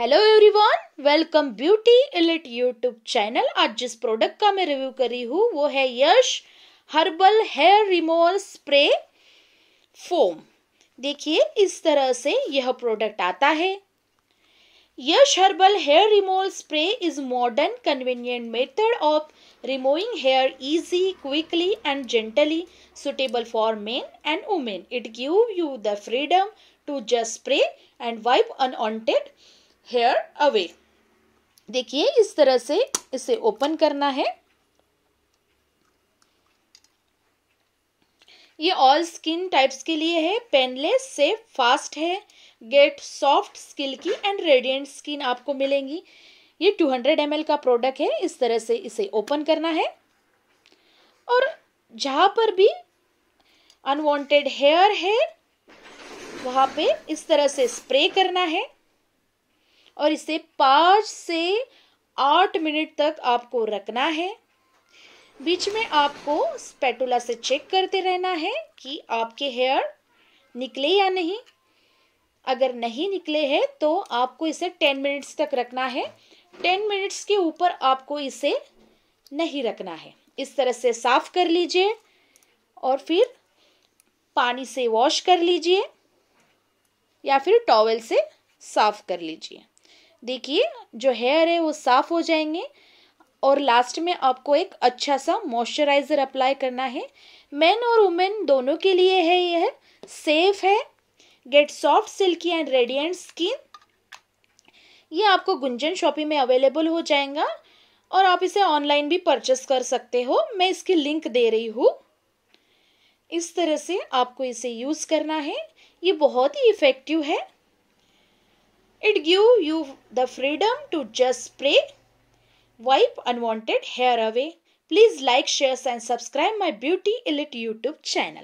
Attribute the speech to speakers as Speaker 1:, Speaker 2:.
Speaker 1: Hello everyone welcome beauty elite YouTube channel आज जिस product का मैं रिव्यू कर रही हूँ वो है Yash herbal hair removal spray foam देखिए इस तरह से यह प्रोडक्ट आता है Yash herbal hair removal spray is modern convenient method of removing hair easy quickly and gently suitable for men and women it give you the freedom to just spray and wipe unwanted hair away देखिए इस तरह से इसे open करना है ये all skin types के लिए है पेनलेस से फास्ट है गेट सॉफ्ट स्किल की एंड रेडियंट स्किन आपको मिलेंगी ये 200 हंड्रेड का प्रोडक्ट है इस तरह से इसे ओपन करना है और जहाँ पर भी अनवांटेड हेयर है वहाँ पे इस तरह से स्प्रे करना है और इसे पाँच से आठ मिनट तक आपको रखना है बीच में आपको स्पैटुला से चेक करते रहना है कि आपके हेयर निकले या नहीं अगर नहीं निकले हैं तो आपको इसे टेन मिनट्स तक रखना है टेन मिनट्स के ऊपर आपको इसे नहीं रखना है इस तरह से साफ कर लीजिए और फिर पानी से वॉश कर लीजिए या फिर टॉवल से साफ कर लीजिए देखिए जो हेयर है वो साफ हो जाएंगे और लास्ट में आपको एक अच्छा सा मॉइस्चराइज़र अप्लाई करना है मेन और वुमेन दोनों के लिए है यह सेफ है get soft silky and radiant skin ये आपको गुंजन शॉपिंग में अवेलेबल हो जाएगा और आप इसे ऑनलाइन भी परचेस कर सकते हो मैं इसकी लिंक दे रही हूँ इस तरह से आपको इसे यूज़ करना है ये बहुत ही इफ़ेक्टिव है It gives you the freedom to just spray, wipe unwanted hair away. Please like, share and subscribe my Beauty Elite YouTube channel.